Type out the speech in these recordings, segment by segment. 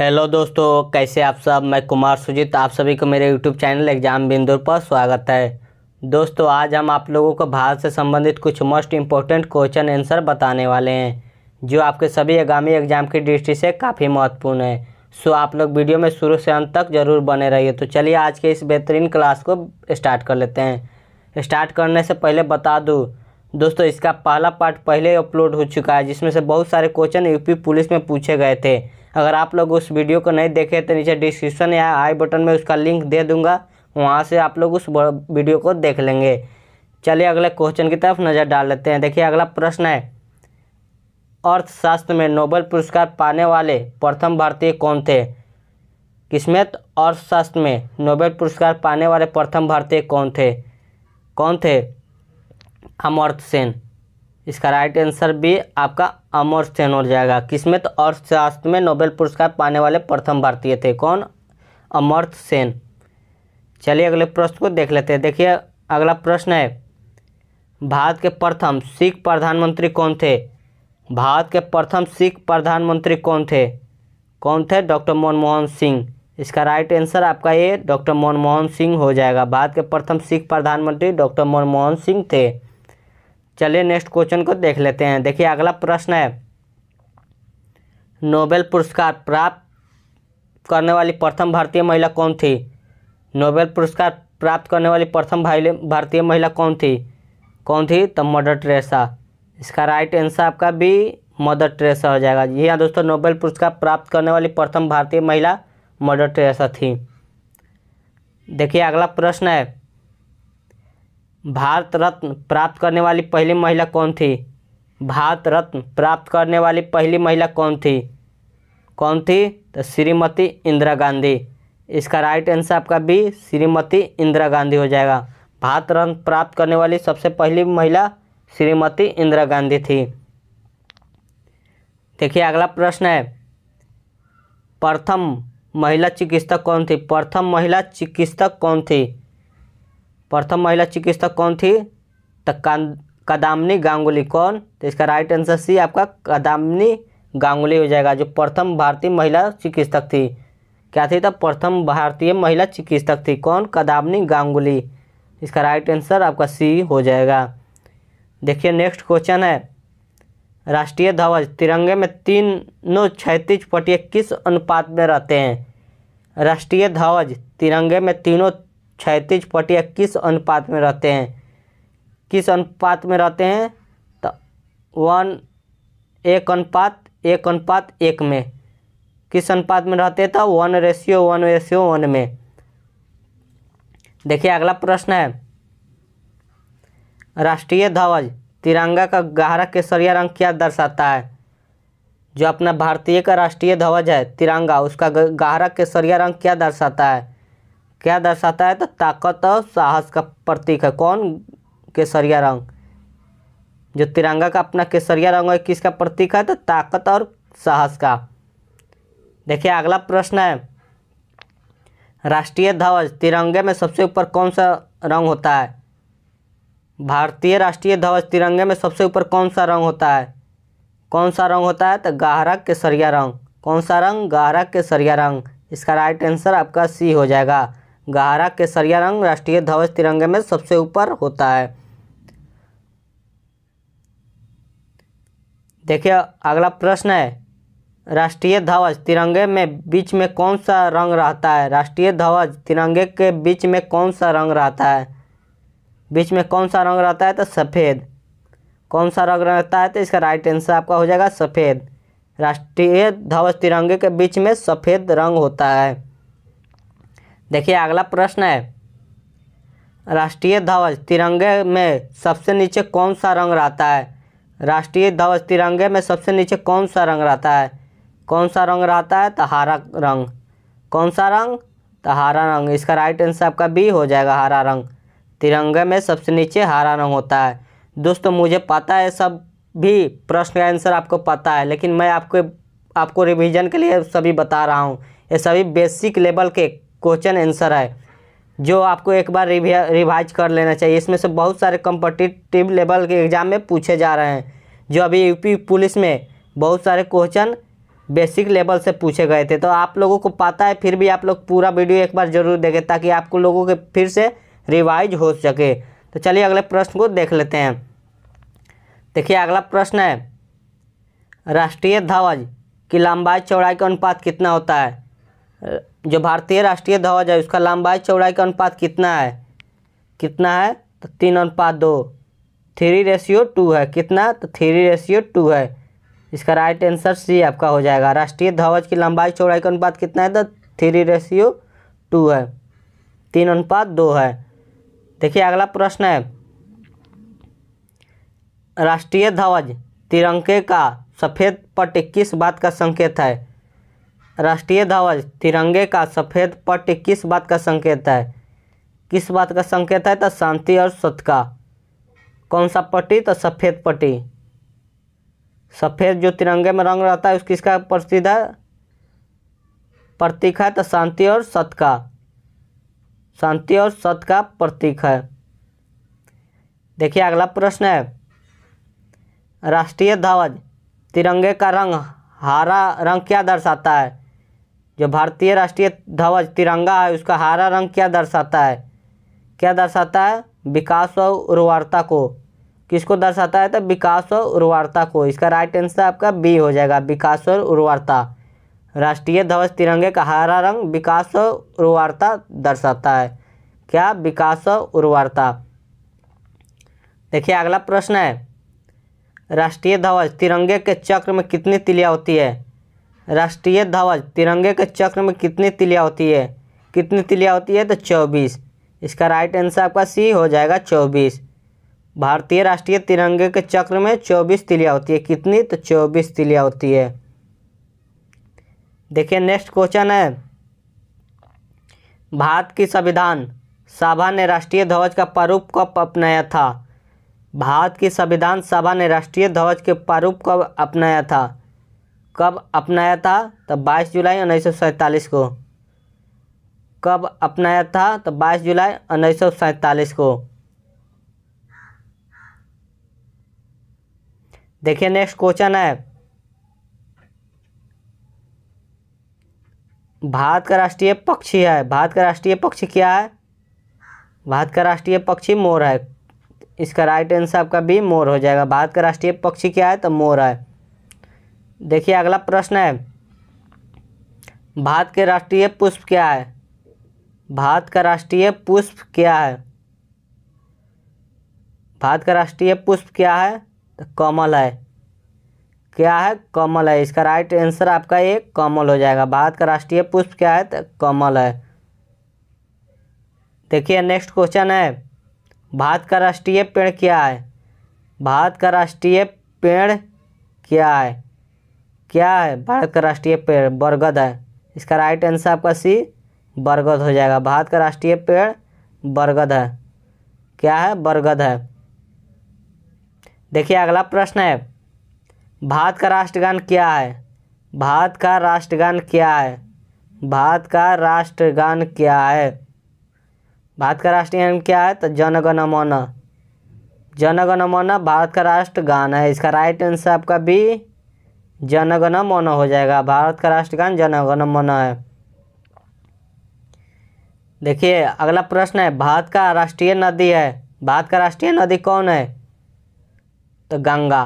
hello दोस्तों कैसे आप सब मैं कुमार सुजीत आप सभी को मेरे यूट्यूब चैनल एग्जाम बिंदुर पर स्वागत है दोस्तों आज हम आप लोगों को भारत से संबंधित कुछ मोस्ट इम्पोर्टेंट क्वेश्चन आंसर बताने वाले हैं जो आपके सभी आगामी एग्जाम की दृष्टि से काफ़ी महत्वपूर्ण है सो आप लोग वीडियो में शुरू से अंत तक जरूर बने रहिए तो चलिए आज के इस बेहतरीन क्लास को स्टार्ट कर लेते हैं स्टार्ट करने से पहले बता दूँ दोस्तों इसका पहला पार्ट पहले अपलोड हो चुका है जिसमें से बहुत सारे क्वेश्चन यूपी पुलिस में पूछे गए थे अगर आप लोग उस वीडियो को नहीं देखे तो नीचे डिस्क्रिप्शन या आई बटन में उसका लिंक दे दूंगा वहाँ से आप लोग उस वीडियो को देख लेंगे चलिए अगले क्वेश्चन की तरफ नज़र डाल लेते हैं देखिए अगला प्रश्न है अर्थशास्त्र में नोबेल पुरस्कार पाने वाले प्रथम भारतीय कौन थे किस्मत अर्थशास्त्र में नोबेल पुरस्कार पाने वाले प्रथम भारतीय कौन थे कौन थे अमर्थ सेन इसका राइट आंसर भी आपका अमर सेन हो जाएगा किसमें तो अर्थशास्त्र में नोबेल पुरस्कार पाने वाले प्रथम भारतीय थे कौन अमर्थ सेन चलिए अगले प्रश्न को देख लेते हैं देखिए अगला प्रश्न है भारत के प्रथम सिख प्रधानमंत्री कौन थे भारत के प्रथम सिख प्रधानमंत्री कौन थे कौन थे डॉक्टर मनमोहन सिंह इसका राइट आंसर आपका ये डॉक्टर मनमोहन सिंह हो जाएगा भारत के प्रथम सिख प्रधानमंत्री डॉक्टर मनमोहन सिंह थे चलिए नेक्स्ट क्वेश्चन को देख लेते हैं देखिए अगला प्रश्न है नोबेल पुरस्कार प्राप्त करने वाली प्रथम भारतीय महिला कौन थी नोबेल पुरस्कार प्राप्त करने वाली प्रथम भारतीय महिला कौन थी कौन थी तो मदर ट्रेसा इसका राइट आंसर आपका भी मदर ट्रेसा हो जाएगा जी हाँ दोस्तों नोबेल पुरस्कार प्राप्त करने वाली प्रथम भारतीय महिला मदर ट्रेसा थी देखिए अगला प्रश्न है भारत रत्न प्राप्त करने वाली पहली महिला कौन थी भारत रत्न प्राप्त करने वाली पहली महिला कौन थी कौन थी तो श्रीमती इंदिरा गांधी इसका राइट आंसर आपका बी श्रीमती इंदिरा गांधी हो जाएगा भारत रत्न प्राप्त करने वाली सबसे पहली महिला श्रीमती इंदिरा गांधी थी देखिए अगला प्रश्न है प्रथम महिला चिकित्सक कौन थी प्रथम महिला चिकित्सक कौन थी प्रथम महिला चिकित्सक कौन थी तो कदामनी गांगुली कौन तो इसका राइट आंसर सी आपका कदामनी गांगुली हो जाएगा जो प्रथम भारतीय महिला चिकित्सक थी क्या थी तो प्रथम भारतीय महिला चिकित्सक थी कौन कदामनी गांगुली इसका राइट आंसर आपका सी हो जाएगा देखिए नेक्स्ट क्वेश्चन है राष्ट्रीय ध्वज तिरंगे में तीनों छैतीस पटिए किस अनुपात में रहते हैं राष्ट्रीय ध्वज तिरंगे में तीनों क्षैतिज पटिया किस अनुपात में रहते हैं किस अनुपात में रहते हैं तो वन एक अनुपात एक अनुपात एक में किस अनुपात में रहते हैं तो one ratio one ratio one में देखिए अगला प्रश्न है राष्ट्रीय ध्वज तिरंगा का गहरा केसरिया रंग क्या दर्शाता है जो अपना भारतीय का राष्ट्रीय ध्वज है तिरंगा उसका गहरा केसरिया रंग क्या दर्शाता है क्या दर्शाता है तो ताकत और साहस का प्रतीक है कौन केसरिया रंग जो तिरंगा का अपना केसरिया रंग है किसका प्रतीक है तो ताकत और साहस का देखिए अगला प्रश्न है राष्ट्रीय ध्वज तिरंगे में सबसे ऊपर कौन सा रंग होता है भारतीय राष्ट्रीय ध्वज तिरंगे में सबसे ऊपर कौन सा रंग होता है कौन सा रंग होता है तो गहरा केसरिया रंग कौन सा रंग गहरा केसरिया रंग इसका राइट आंसर आपका सी हो जाएगा गहरा केसरिया रंग राष्ट्रीय ध्वज तिरंगे में सबसे ऊपर होता है देखिए अगला प्रश्न है राष्ट्रीय ध्वज तिरंगे में बीच में कौन सा रंग रहता है राष्ट्रीय ध्वज तिरंगे के बीच में कौन सा रंग रहता है बीच में कौन सा रंग रहता है तो सफ़ेद कौन सा रंग रहता है तो इसका राइट आंसर आपका हो जाएगा सफ़ेद राष्ट्रीय ध्वज तिरंगे के बीच में सफ़ेद रंग होता है देखिए अगला प्रश्न है राष्ट्रीय ध्वज तिरंगे में सबसे नीचे कौन सा रंग रहता है राष्ट्रीय ध्वज तिरंगे में सबसे नीचे कौन सा रंग रहता है कौन सा रंग रहता है तो हरा रंग कौन सा रंग तो हरा रंग इसका राइट आंसर आपका बी हो जाएगा हरा रंग तिरंगे में सबसे नीचे हरा रंग होता है दोस्तों मुझे पता है सब भी प्रश्न का आंसर आपको पता है लेकिन मैं आपको आपको रिविजन के लिए सभी बता रहा हूँ ये सभी बेसिक लेवल के क्वेश्चन आंसर है जो आपको एक बार रिवाइज कर लेना चाहिए इसमें से बहुत सारे कम्पटिटिव लेवल के एग्ज़ाम में पूछे जा रहे हैं जो अभी यूपी पुलिस में बहुत सारे क्वेश्चन बेसिक लेवल से पूछे गए थे तो आप लोगों को पता है फिर भी आप लोग पूरा वीडियो एक बार जरूर देखें ताकि आपको लोगों के फिर से रिवाइज हो सके तो चलिए अगले प्रश्न को देख लेते हैं देखिए अगला प्रश्न है राष्ट्रीय ध्वज की लंबाई चौड़ाई का अनुपात कितना होता है जो भारतीय राष्ट्रीय ध्वज है उसका लंबाई चौड़ाई का अनुपात कितना है कितना है तो तीन अनुपात दो थ्री रेशियो टू है कितना तो थ्री रेशियो टू है इसका राइट आंसर सी आपका हो जाएगा राष्ट्रीय ध्वज की लंबाई चौड़ाई का अनुपात कितना है तो थ्री रेशियो टू है तीन अनुपात दो है देखिए अगला प्रश्न है राष्ट्रीय ध्वज तिरंगे का सफ़ेद पट किस बात का संकेत है राष्ट्रीय ध्वज तिरंगे का सफ़ेद पट्ट किस बात का संकेत है किस बात का संकेत है तो शांति और सत्य का कौन सा पट्टी तो सफ़ेद पट्टी सफ़ेद जो तिरंगे में रंग रहता है उस किसका प्रसिद्ध है प्रतीक है तो शांति और सत्य का शांति और सत्य का प्रतीक है देखिए अगला प्रश्न है राष्ट्रीय ध्वज तिरंगे का रंग हरा रंग क्या दर्शाता है जो भारतीय राष्ट्रीय ध्वज तिरंगा है उसका हरा रंग क्या दर्शाता है क्या दर्शाता है विकास और उर्वरता को किसको दर्शाता है तो विकास और उर्वरता को इसका राइट आंसर आपका बी हो जाएगा विकास और उर्वरता राष्ट्रीय ध्वज तिरंगे का हरा रंग विकास और उर्वरता दर्शाता है क्या विकास और उर्वरता देखिए अगला प्रश्न है राष्ट्रीय ध्वज तिरंगे के चक्र में कितनी तिलियाँ होती है राष्ट्रीय ध्वज तिरंगे के चक्र में कितनी तिलिया होती है कितनी तिलिया होती है तो चौबीस इसका राइट आंसर आपका सी हो जाएगा चौबीस भारतीय राष्ट्रीय तिरंगे के चक्र में चौबीस तिलिया होती है कितनी तो चौबीस तिलिया होती है देखिए नेक्स्ट क्वेश्चन है भारत की संविधान सभा ने राष्ट्रीय ध्वज का प्रारूप कब अपनाया था भारत की संविधान सभा ने राष्ट्रीय ध्वज के प्रारूप कब अपनाया था कब अपनाया था तो 22 जुलाई उन्नीस को कब अपनाया था तो 22 जुलाई उन्नीस को देखिए नेक्स्ट क्वेश्चन है भारत का राष्ट्रीय पक्षी है भारत का राष्ट्रीय पक्षी क्या है भारत का राष्ट्रीय पक्षी मोर है इसका राइट आंसर आपका भी मोर हो जाएगा भारत का राष्ट्रीय पक्षी क्या है तो मोर है देखिए अगला प्रश्न है भारत के राष्ट्रीय पुष्प क्या है भारत का राष्ट्रीय पुष्प क्या है भारत का राष्ट्रीय पुष्प क्या है तो कमल है क्या है कमल है इसका राइट आंसर आपका ये कमल हो जाएगा भारत का राष्ट्रीय पुष्प क्या है तो कमल है देखिए नेक्स्ट क्वेश्चन है भारत का राष्ट्रीय पेड़ क्या है भारत का राष्ट्रीय पेड़ क्या है क्या है भारत का राष्ट्रीय पेड़ बरगद है इसका राइट आंसर आपका सी बरगद हो जाएगा भारत का राष्ट्रीय पेड़ बरगद है क्या है बरगद है देखिए अगला प्रश्न है भारत का राष्ट्रगान क्या है भारत का राष्ट्रगान क्या है भारत का राष्ट्रगान क्या है भारत का राष्ट्रगान क्या है तो जनगण मन जनगण मन भारत का राष्ट्रगान है इसका राइट आंसर आपका बी जनगण मन हो जाएगा भारत का राष्ट्रगान जनगण मन है देखिए अगला प्रश्न है भारत का राष्ट्रीय नदी है भारत का राष्ट्रीय नदी कौन है तो गंगा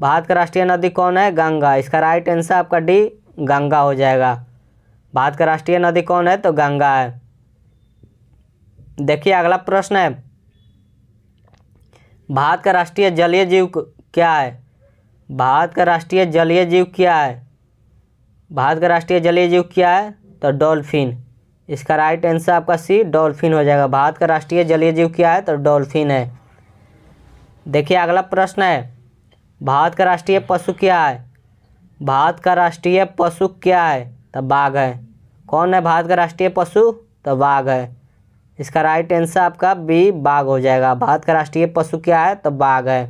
भारत का राष्ट्रीय नदी कौन है गंगा इसका राइट आंसर आपका डी गंगा हो जाएगा भारत का राष्ट्रीय नदी कौन है तो गंगा है देखिए अगला प्रश्न है भारत का राष्ट्रीय जलीय जीव क्या है भारत का राष्ट्रीय जलीय जीव क्या है भारत का राष्ट्रीय जलीय जीव क्या है तो डॉल्फिन इसका राइट आंसर आपका सी डॉल्फिन हो जाएगा भारत का राष्ट्रीय जलीय जीव क्या है तो डॉल्फिन है देखिए अगला प्रश्न है भारत का राष्ट्रीय पशु क्या है भारत का राष्ट्रीय पशु क्या है तो बाघ है कौन है भारत का राष्ट्रीय पशु तो बाघ है इसका राइट आंसर आपका बी बाघ हो जाएगा भारत का राष्ट्रीय पशु क्या है तो बाघ है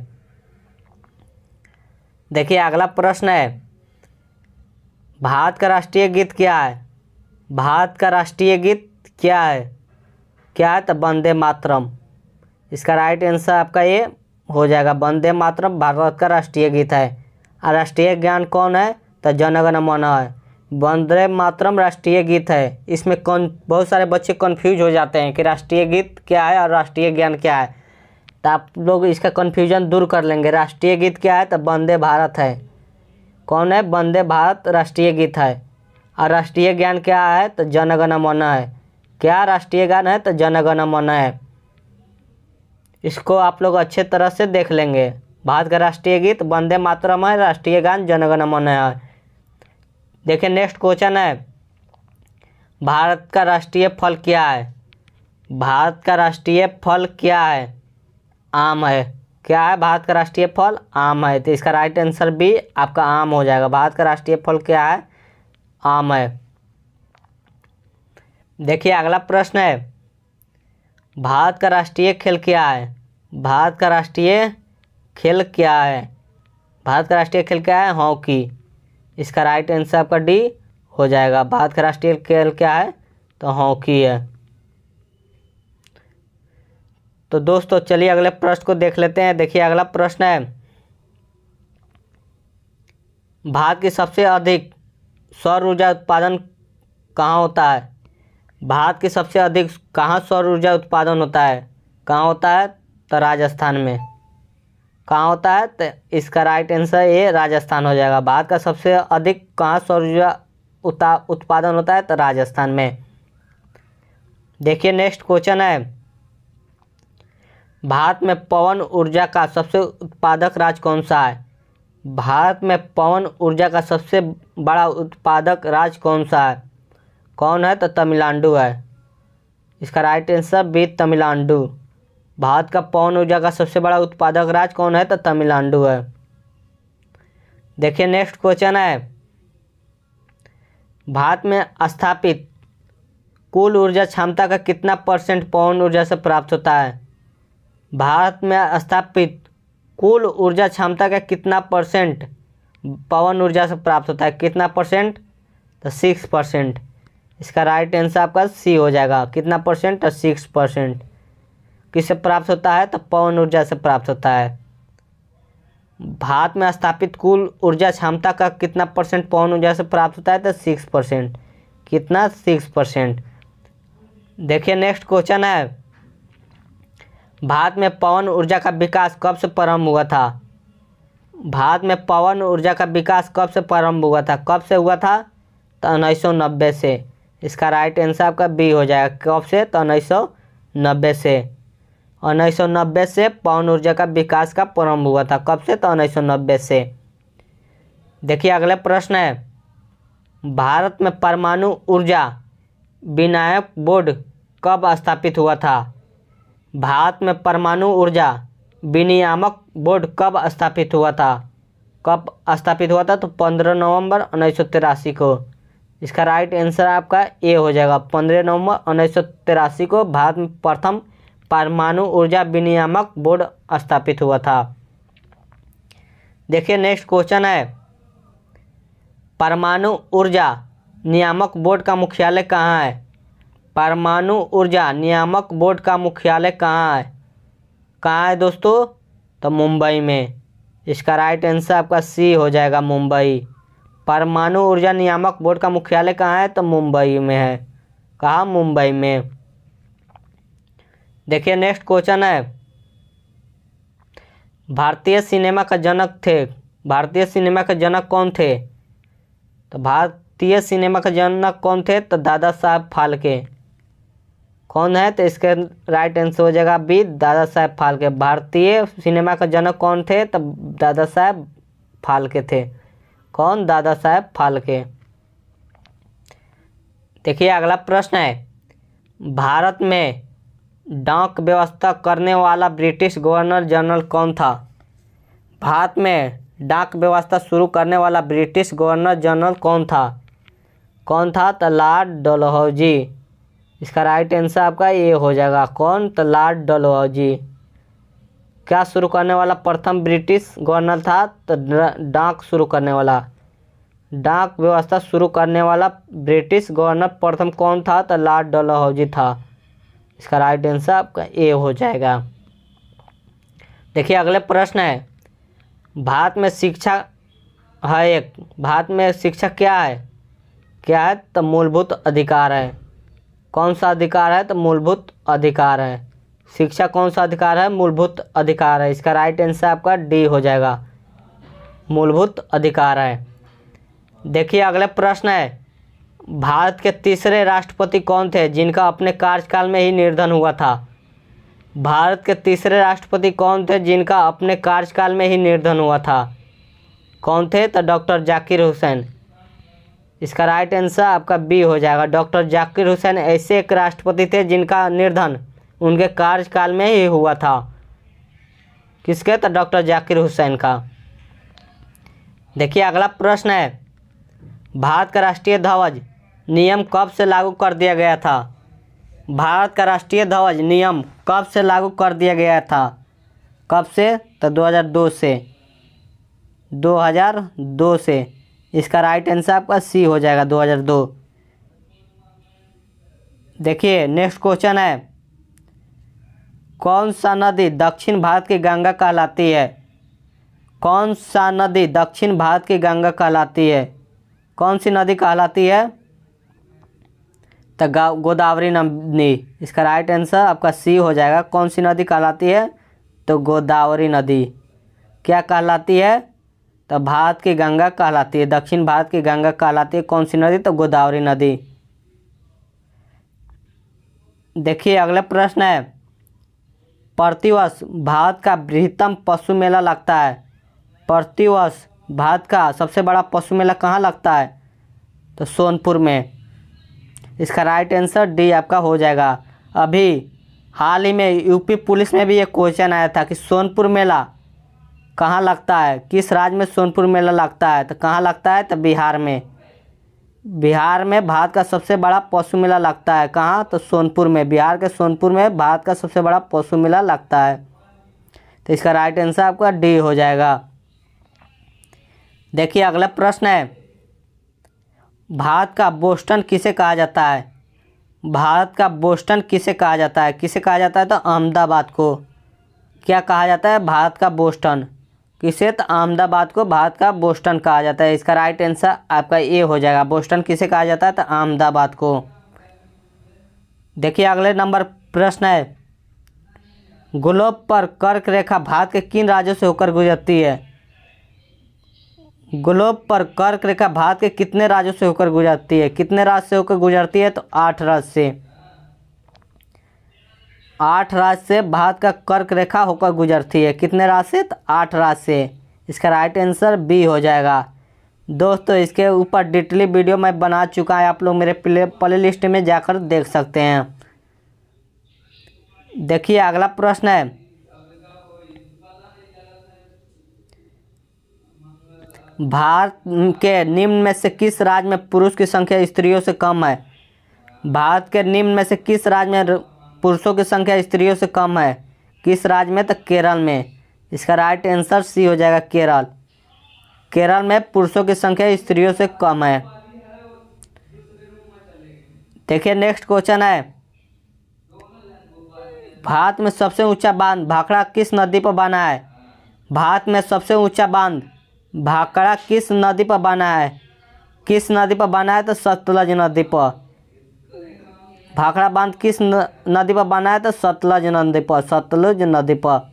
देखिए अगला प्रश्न है भारत का राष्ट्रीय गीत क्या है भारत का राष्ट्रीय गीत क्या है क्या है तो वंदे मातरम इसका राइट आंसर आपका ये हो जाएगा वंदे मातरम भारत का राष्ट्रीय गीत है और राष्ट्रीय ज्ञान कौन है तो जनगण मन है वंदे मातरम राष्ट्रीय गीत है इसमें कौन बहुत सारे बच्चे कन्फ्यूज हो जाते हैं कि राष्ट्रीय गीत क्या है और राष्ट्रीय ज्ञान क्या है तो आप लोग इसका कन्फ्यूजन दूर कर लेंगे राष्ट्रीय गीत क्या है तो वंदे भारत है कौन है वंदे भारत राष्ट्रीय गीत है और राष्ट्रीय ज्ञान क्या है तो जनगण मन है क्या राष्ट्रीय गान है तो जनगण मन है इसको आप लोग अच्छे तरह से देख लेंगे भारत का राष्ट्रीय गीत वंदे मातरम है राष्ट्रीय गान जनगण मन है देखिए नेक्स्ट क्वेश्चन है भारत का राष्ट्रीय फल क्या है भारत का राष्ट्रीय फल क्या है आम है क्या है भारत का राष्ट्रीय फल आम है तो इसका राइट आंसर भी आपका आम हो जाएगा भारत का राष्ट्रीय फल क्या है आम है देखिए अगला प्रश्न है भारत का राष्ट्रीय खेल क्या है भारत का राष्ट्रीय खेल क्या है भारत का राष्ट्रीय खेल क्या है हॉकी इसका राइट आंसर आपका डी हो जाएगा भारत का राष्ट्रीय खेल क्या है तो हॉकी है तो दोस्तों चलिए अगले प्रश्न को देख लेते हैं देखिए अगला प्रश्न है भारत की सबसे अधिक सौर ऊर्जा उत्पादन कहाँ होता है भारत की सबसे अधिक कहाँ सौर ऊर्जा उत्पादन होता है कहाँ होता है तो राजस्थान में कहाँ होता है तो इसका राइट आंसर ये राजस्थान हो जाएगा भारत का सबसे अधिक कहाँ सौर ऊर्जा उत्पादन होता है तो राजस्थान में देखिए नेक्स्ट क्वेश्चन है भारत में पवन ऊर्जा का सबसे उत्पादक राज्य कौन सा है भारत में पवन ऊर्जा का सबसे बड़ा उत्पादक राज्य कौन सा है कौन है तो तमिलनाडु है इसका right answer B Tamil Nadu Bharat का पवन ऊर्जा का सबसे बड़ा उत्पादक राज्य कौन है तो तमिलनाडु है देखिए नेक्स्ट क्वेश्चन है भारत में स्थापित कुल ऊर्जा क्षमता का कितना परसेंट पवन ऊर्जा से प्राप्त होता है भारत में स्थापित कुल ऊर्जा क्षमता का कितना परसेंट पवन ऊर्जा से प्राप्त होता है कितना परसेंट तो सिक्स परसेंट इसका राइट आंसर आपका सी हो जाएगा कितना परसेंट तो सिक्स परसेंट किससे प्राप्त होता है तो पवन ऊर्जा से प्राप्त होता है भारत में स्थापित कुल ऊर्जा क्षमता का कितना परसेंट पवन ऊर्जा से प्राप्त होता है तो सिक्स परसेंट कितना सिक्स परसेंट देखिए नेक्स्ट क्वेश्चन है भारत में पवन ऊर्जा का विकास कब से प्रारंभ हुआ था भारत में पवन ऊर्जा का विकास कब से प्रारंभ हुआ था कब से हुआ था तो उन्नीस से इसका राइट आंसर आपका बी हो जाएगा कब से तो उन्नीस से उन्नीस से पवन ऊर्जा का विकास का प्रारंभ हुआ था कब से तो उन्नीस से देखिए अगला प्रश्न है भारत में परमाणु ऊर्जा विनायक बोर्ड कब स्थापित हुआ था भारत में परमाणु ऊर्जा विनियामक बोर्ड कब स्थापित हुआ था कब स्थापित हुआ था तो पंद्रह नवंबर उन्नीस सौ तिरासी को इसका राइट आंसर आपका ए हो जाएगा पंद्रह नवंबर उन्नीस सौ तिरासी को भारत में प्रथम परमाणु ऊर्जा विनियामक बोर्ड स्थापित हुआ था देखिए नेक्स्ट क्वेश्चन है परमाणु ऊर्जा नियामक बोर्ड का मुख्यालय कहाँ है परमाणु ऊर्जा नियामक बोर्ड का मुख्यालय कहाँ है कहाँ है दोस्तों तो मुंबई में इसका राइट आंसर आपका सी हो जाएगा मुंबई परमाणु ऊर्जा नियामक बोर्ड का मुख्यालय कहाँ है तो मुंबई में है कहाँ मुंबई में देखिए नेक्स्ट क्वेश्चन है भारतीय सिनेमा का जनक थे भारतीय सिनेमा के जनक कौन थे तो भारतीय सिनेमा के जनक कौन थे तो दादा साहब फालके कौन है तो इसके राइट आंसर हो जाएगा बी दादा साहेब फाल्के भारतीय सिनेमा का जनक कौन थे तो दादा साहेब फाल्के थे कौन दादा साहेब फाल्के देखिए अगला प्रश्न है भारत में डाक व्यवस्था करने वाला ब्रिटिश गवर्नर जनरल कौन था भारत में डाक व्यवस्था शुरू करने वाला ब्रिटिश गवर्नर जनरल कौन था कौन था तो लॉर्ड डलहौजी इसका राइट आंसर आपका ए हो जाएगा कौन तो लॉर्ड डलहौजी क्या शुरू करने वाला प्रथम ब्रिटिश गवर्नर था तो डाक शुरू करने वाला डाक व्यवस्था शुरू करने वाला ब्रिटिश गवर्नर प्रथम कौन था तो लॉर्ड डलहौजी था इसका राइट आंसर आपका ए हो जाएगा देखिए अगले प्रश्न है भारत में शिक्षा है एक भारत में शिक्षा क्या है क्या है तो मूलभूत अधिकार है कौन सा अधिकार है तो मूलभूत अधिकार है शिक्षा कौन सा अधिकार है मूलभूत अधिकार है इसका राइट आंसर आपका डी हो जाएगा मूलभूत अधिकार है देखिए अगला प्रश्न है भारत के तीसरे राष्ट्रपति कौन थे जिनका अपने कार्यकाल में ही निर्धन हुआ था भारत के तीसरे राष्ट्रपति कौन थे जिनका अपने कार्यकाल में ही निर्धन हुआ था कौन थे तो डॉक्टर जाकिर हुसैन इसका राइट आंसर आपका बी हो जाएगा डॉक्टर जाकिर हुसैन ऐसे एक राष्ट्रपति थे जिनका निर्धन उनके कार्यकाल में ही हुआ था किसके था डॉक्टर जाकिर हुसैन का देखिए अगला प्रश्न है भारत का राष्ट्रीय ध्वज नियम कब से लागू कर दिया गया था भारत का राष्ट्रीय ध्वज नियम कब से लागू कर दिया गया था कब से तो 2002 से 2002 से इसका राइट आंसर आपका सी हो जाएगा 2002 देखिए नेक्स्ट क्वेश्चन है कौन सा नदी दक्षिण भारत की गंगा कहलाती है कौन सा नदी दक्षिण भारत की गंगा कहलाती है कौन सी नदी कहलाती है तो गोदावरी नदी इसका राइट आंसर आपका सी हो जाएगा कौन सी नदी कहलाती है तो गोदावरी नदी क्या कहलाती है तो भारत की गंगा कहलाती है दक्षिण भारत की गंगा कहलाती है कौन सी नदी तो गोदावरी नदी देखिए अगला प्रश्न है प्रतिवर्ष भारत का बृहत्तम पशु मेला लगता है प्रतिवर्ष भारत का सबसे बड़ा पशु मेला कहाँ लगता है तो सोनपुर में इसका राइट आंसर डी आपका हो जाएगा अभी हाल ही में यूपी पुलिस में भी ये क्वेश्चन आया था कि सोनपुर मेला कहाँ लगता है किस राज्य में सोनपुर मेला लगता है तो कहाँ लगता है तो बिहार में बिहार में भारत का सबसे बड़ा पशु मेला लगता है कहाँ तो सोनपुर में बिहार के सोनपुर में भारत का सबसे बड़ा पशु मेला लगता है तो इसका राइट आंसर आपका डी हो जाएगा देखिए अगला प्रश्न है भारत का बोस्टन किसे कहा जाता है भारत का बोस्टन किसे कहा जाता है किसे कहा जाता है तो अहमदाबाद को क्या कहा जाता है भारत का बोस्टन किसे तो अहमदाबाद को भारत का बोस्टन कहा जाता है इसका राइट आंसर आपका ए हो जाएगा बोस्टन किसे कहा जाता है तो अहमदाबाद को देखिए अगले नंबर प्रश्न है ग्लोब पर कर्क रेखा भारत के किन राज्यों से होकर गुजरती है ग्लोब पर कर्क रेखा भारत के कितने राज्यों से होकर गुजरती है कितने राज्य से होकर गुजरती है तो आठ राज्य से आठ राज्य से भारत का कर्क रेखा होकर गुजरती है कितने राज्य से तो आठ राज्य से इसका राइट आंसर बी हो जाएगा दोस्तों इसके ऊपर डिटेली वीडियो मैं बना चुका है आप लोग मेरे प्ले प्ले लिस्ट में जाकर देख सकते हैं देखिए अगला प्रश्न है भारत के निम्न में से किस राज्य में पुरुष की संख्या स्त्रियों से कम है भारत के निम्न में से किस राज्य में पुरुषों की संख्या स्त्रियों से कम है किस राज्य में तो केरल में इसका राइट आंसर सी हो जाएगा केरल केरल में पुरुषों की संख्या स्त्रियों से कम है देखिए नेक्स्ट क्वेश्चन है भारत में सबसे ऊंचा बांध भाखड़ा किस नदी पर बना है भारत में सबसे ऊंचा बांध भाखड़ा किस नदी पर बना है किस नदी पर बना है तो सतलज नदी पर भाखड़ा बांध किस नदी पर बना है तो सतलज नदी पर सतलुज नदी पर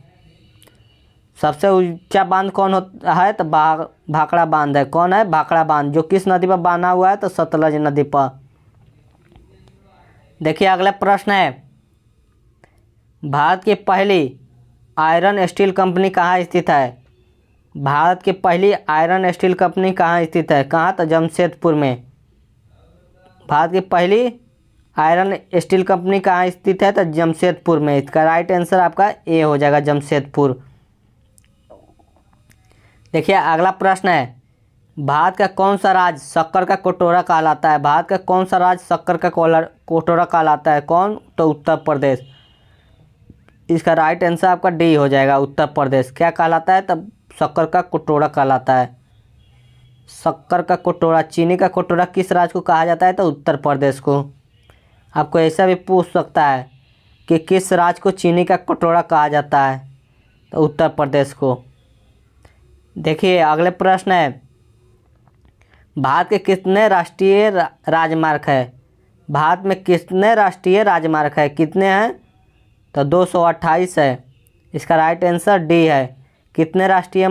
सबसे ऊंचा बांध कौन होता है तो भा भाखड़ा बांध है कौन है भाखड़ा बांध जो किस नदी पर बना हुआ है तो सतलज नदी पर देखिए अगला प्रश्न है भारत की पहली आयरन स्टील कंपनी कहाँ स्थित है भारत की पहली आयरन स्टील कंपनी कहाँ स्थित है कहाँ तो जमशेदपुर में भारत की पहली आयरन स्टील कंपनी कहाँ स्थित है तो जमशेदपुर में इसका राइट आंसर आपका ए हो जाएगा जमशेदपुर देखिए अगला प्रश्न है भारत का कौन सा राज्य शक्कर का कटोरा कहलाता है भारत का कौन सा राज्य शक्कर का कटोरा कहलाता है कौन तो उत्तर प्रदेश इसका राइट आंसर आपका डी हो जाएगा उत्तर प्रदेश क्या कहलाता है तब शक्कर का कटोरा कहलाता है शक्कर का कटोरा चीनी का कटोरा किस राज्य को कहा जाता है तो उत्तर प्रदेश को आपको ऐसा भी पूछ सकता है कि किस राज्य को चीनी का कटोरा कहा जाता है तो उत्तर प्रदेश को देखिए अगले प्रश्न है भारत के कितने राष्ट्रीय राजमार्ग है भारत में कितने राष्ट्रीय राजमार्ग है कितने हैं तो 228 है इसका राइट आंसर डी है कितने राष्ट्रीय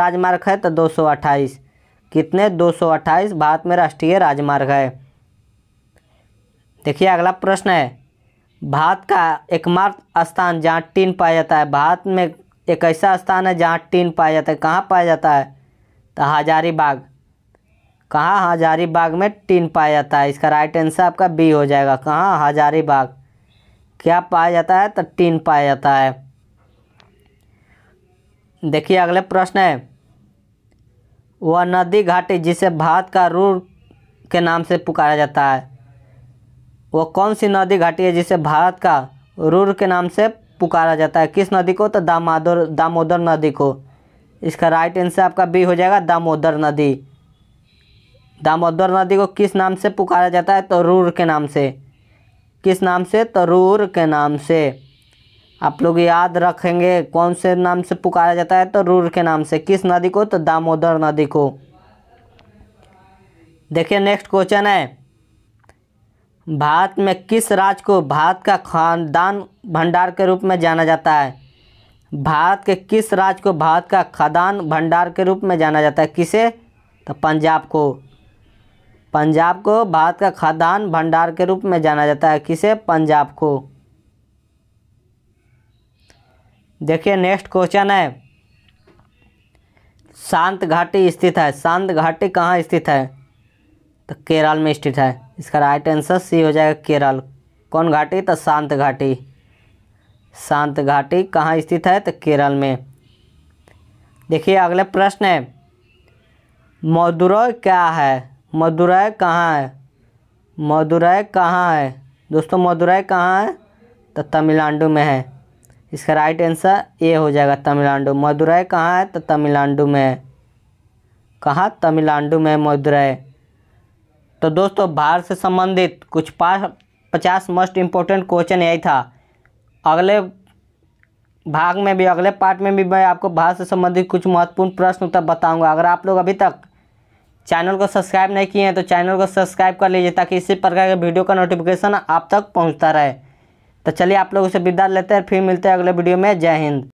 राजमार्ग है तो 228 कितने 228 भारत में राष्ट्रीय राजमार्ग है देखिए अगला प्रश्न है भारत का एकमात्र स्थान जहाँ टीन पाया जाता है भारत में एक ऐसा स्थान है जहाँ टीन पाया जाता है कहाँ पाया जाता है तो हजारीबाग कहाँ हजारीबाग में टीन पाया जाता है इसका राइट आंसर आपका बी हो जाएगा कहाँ हजारीबाग क्या पाया जाता है तो टीन पाया जाता है देखिए अगले प्रश्न है वह नदी घाटी जिसे भारत का रूर के नाम से पुकारा जाता है वो कौन सी नदी घाटी है जिसे भारत का रूर के नाम से पुकारा जाता है किस नदी को तो दामोदर दामोदर नदी को इसका राइट आंसर आपका बी हो जाएगा दामोदर नदी दामोदर नदी को किस नाम से पुकारा जाता है तो रूर के नाम से किस नाम से तो रूर के नाम से आप लोग याद रखेंगे कौन से नाम से पुकारा जाता है तो रूर के नाम से किस नदी को तो दामोदर नदी को देखिए नेक्स्ट क्वेश्चन है भारत में किस राज्य को भारत का खानदान भंडार के रूप में जाना जाता है भारत के किस राज्य को भारत का खदान भंडार के रूप में जाना जाता है किसे तो पंजाब को पंजाब को भारत का खदान भंडार के रूप में जाना जाता है किसे पंजाब को देखिए नेक्स्ट क्वेश्चन है शांत घाटी स्थित है शांत घाटी कहाँ स्थित है तो केरल में स्थित है इसका राइट आंसर सी हो जाएगा केरल कौन घाटी तो शांत घाटी शांत घाटी कहाँ स्थित है तो केरल में देखिए अगला प्रश्न है मदुरई क्या है मदुरई कहाँ है मदुरई कहाँ है दोस्तों मदुरई कहाँ है तो तमिलनाडु में है इसका राइट आंसर ए हो जाएगा तमिलनाडु मदुरई कहाँ है तो तमिलनाडु में है कहाँ तमिलनाडु में मदुरई तो दोस्तों भारत से संबंधित कुछ पाँच पचास मोस्ट इम्पोर्टेंट क्वेश्चन यही था अगले भाग में भी अगले पार्ट में भी मैं आपको भारत से संबंधित कुछ महत्वपूर्ण प्रश्न उत्तर बताऊंगा अगर आप लोग अभी तक चैनल को सब्सक्राइब नहीं किए हैं तो चैनल को सब्सक्राइब कर लीजिए ताकि इसी प्रकार के वीडियो का नोटिफिकेशन आप तक पहुँचता रहे तो चलिए आप लोग उसे विदा लेते हैं फिर मिलते हैं अगले वीडियो में जय हिंद